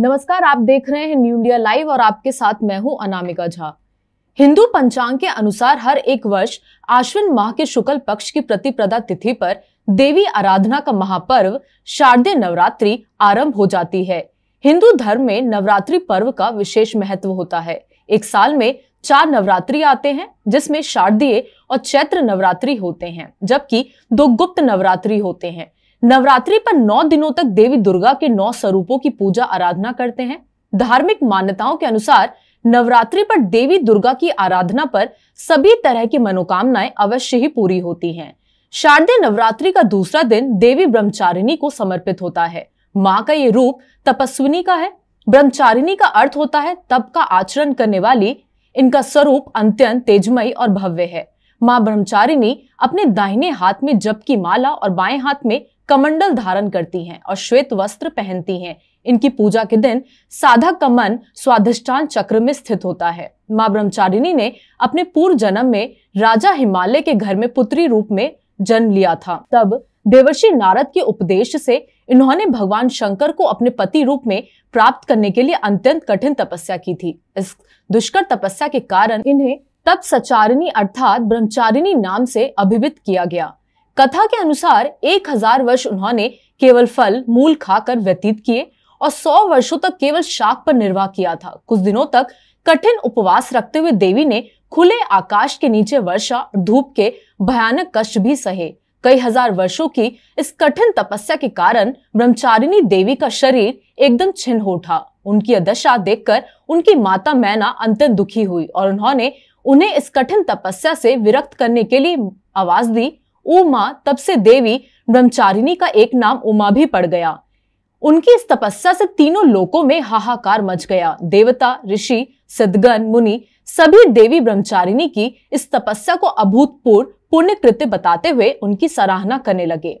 नमस्कार आप देख रहे हैं न्यू इंडिया लाइव और आपके साथ मैं हूं अनामिका झा हिंदू पंचांग के अनुसार हर एक वर्ष आश्विन माह के शुक्ल पक्ष की प्रतिप्रदा तिथि पर देवी आराधना का महापर्व शारदीय नवरात्रि आरंभ हो जाती है हिंदू धर्म में नवरात्रि पर्व का विशेष महत्व होता है एक साल में चार नवरात्रि आते हैं जिसमें शारदीय और चैत्र नवरात्रि होते हैं जबकि दो गुप्त नवरात्रि होते हैं नवरात्रि पर नौ दिनों तक देवी दुर्गा के नौ स्वरूपों की पूजा आराधना करते हैं धार्मिक मान्यताओं के अनुसार नवरात्रि पर देवी दुर्गा की आराधना पर सभी तरह की मनोकामनाएं अवश्य ही पूरी होती हैं। शारदीय नवरात्रि का दूसरा दिन देवी ब्रह्मचारिणी को समर्पित होता है माँ का ये रूप तपस्विनी का है ब्रह्मचारिणी का अर्थ होता है तप का आचरण करने वाली इनका स्वरूप अंत्यंत तेजमयी और भव्य है माँ ब्रह्मचारिणी अपने दाहिने हाथ में जप की माला और बाएं हाथ में कमंडल धारण करती हैं और श्वेत वस्त्र पहनती हैं इनकी पूजा के दिन साधक का मन स्वाधिष्ठान चक्र में स्थित होता है माँ ब्रह्मचारिणी ने अपने पूर्व जन्म में राजा हिमालय के घर में पुत्री रूप में जन्म लिया था तब देवर्षि नारद के उपदेश से इन्होंने भगवान शंकर को अपने पति रूप में प्राप्त करने के लिए अत्यंत कठिन तपस्या की थी इस दुष्कर तपस्या के कारण इन्हें तब सचारिणी अर्थात ब्रह्मचारिणी नाम से अभिवित किया गया कथा के अनुसार एक हजार वर्ष उन्होंने केवल फल मूल खाकर व्यतीत किए और सौ वर्षों तक केवल शाक पर निर्वाह किया था कुछ दिनों तक कठिन उपवास रखते हुए देवी ने खुले आकाश के नीचे वर्षा और धूप के भयानक कष्ट भी सहे कई हजार वर्षों की इस कठिन तपस्या के कारण ब्रह्मचारिणी देवी का शरीर एकदम छिन्न हो उठा उनकी दशा देखकर उनकी माता मैना अंतर दुखी हुई और उन्होंने उन्हें इस कठिन तपस्या से विरक्त करने के लिए आवाज दी उमा तब से देवी ब्रह्मचारिणी का एक नाम उमा भी पड़ गया उनकी इस तपस्या से तीनों लोकों में हाहाकार मच गया देवता ऋषि सदगन मुनि सभी देवी ब्रह्मचारिणी की इस तपस्या को अभूतपूर्व पुण्य कृत्य बताते हुए उनकी सराहना करने लगे